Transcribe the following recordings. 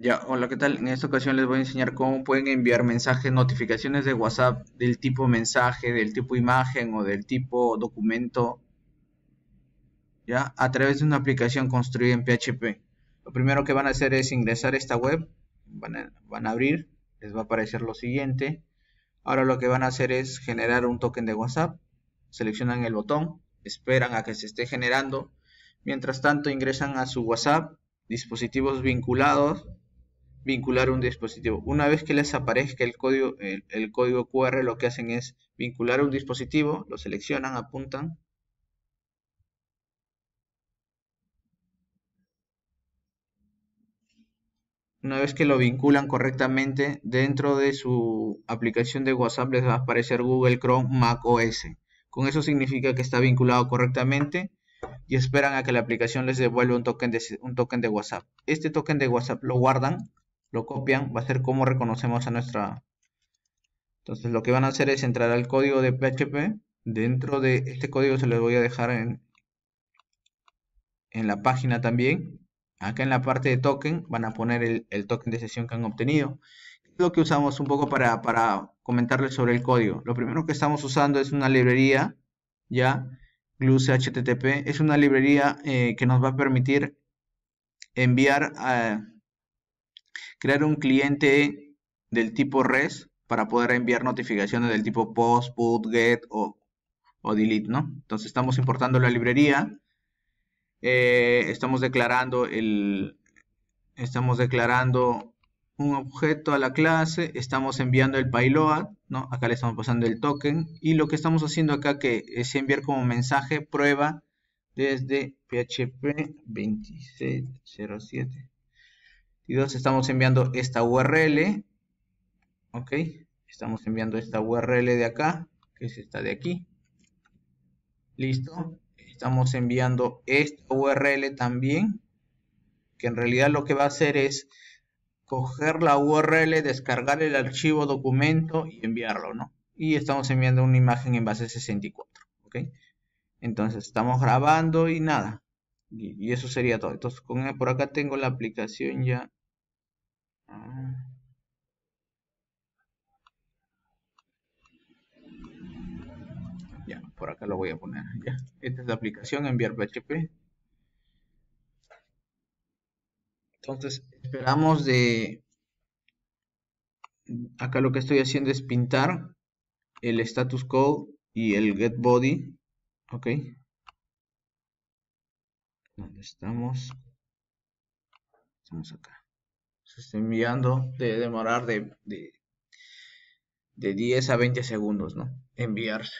Ya, hola, ¿qué tal? En esta ocasión les voy a enseñar cómo pueden enviar mensajes, notificaciones de WhatsApp del tipo mensaje, del tipo imagen o del tipo documento, ya, a través de una aplicación construida en PHP. Lo primero que van a hacer es ingresar a esta web, van a, van a abrir, les va a aparecer lo siguiente. Ahora lo que van a hacer es generar un token de WhatsApp, seleccionan el botón, esperan a que se esté generando. Mientras tanto ingresan a su WhatsApp, dispositivos vinculados, vincular un dispositivo. Una vez que les aparezca el código, el, código QR, lo que hacen es vincular un dispositivo, lo seleccionan, apuntan, una vez que lo vinculan correctamente, dentro de su aplicación de WhatsApp les va a aparecer Google Chrome Mac OS. Con eso significa que está vinculado correctamente y esperan a que la aplicación les devuelva un un token de WhatsApp. Este token de WhatsApp lo guardan lo copian, va a ser como reconocemos a nuestra... Entonces lo que van a hacer es entrar al código de PHP. Dentro de este código se les voy a dejar en, en la página también. Acá en la parte de token van a poner el, token de sesión que han obtenido. lo que usamos un poco para, comentarles sobre el código. Lo primero que estamos usando es una librería, ya, Guzzle HTTP. Es una librería eh, que nos va a permitir enviar a eh, crear un cliente del tipo res para poder enviar notificaciones del tipo POST, PUT, GET o, DELETE, ¿no? Entonces estamos importando la librería, eh, estamos declarando el... Estamos declarando un objeto a la clase, estamos enviando el payload, ¿no? acá le estamos pasando el token, y lo que estamos haciendo acá que es enviar como mensaje prueba desde PHP 2607 y dos estamos enviando esta URL, ok, estamos enviando esta URL de acá, que es esta de aquí, listo, estamos enviando esta URL también, que en realidad lo que va a hacer es coger la URL, descargar el archivo documento y enviarlo, ¿no? Y estamos enviando una imagen en base 64, ¿ok? Entonces estamos grabando y nada. Y, eso sería todo. Entonces con, por acá tengo la aplicación ya Ah. Ya, por acá lo voy a poner. Esta es la aplicación enviar PHP. Entonces, esperamos de... Acá lo que estoy haciendo es pintar el status code y el get body. Ok. ¿Dónde estamos? Estamos acá está Se enviando debe demorar de, 10 a 20 segundos, ¿no? Enviarse.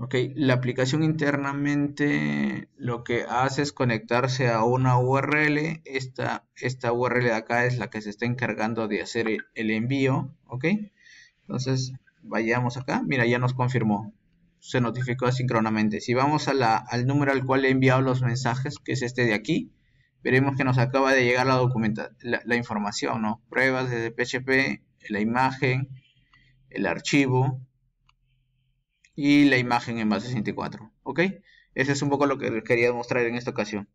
Ok, la aplicación internamente lo que hace es conectarse a una URL. Esta, esta URL de acá es la que se está encargando de hacer el envío. Ok, entonces vayamos acá. Mira, ya nos confirmó. Se notificó asíncronamente. Si vamos a al número al cual he enviado los mensajes, que es este de aquí, veremos que nos acaba de llegar la, la, información, ¿no? Pruebas desde PHP, la imagen, el archivo y la imagen en base 64, ¿ok? Ese es un poco lo que les quería mostrar en esta ocasión.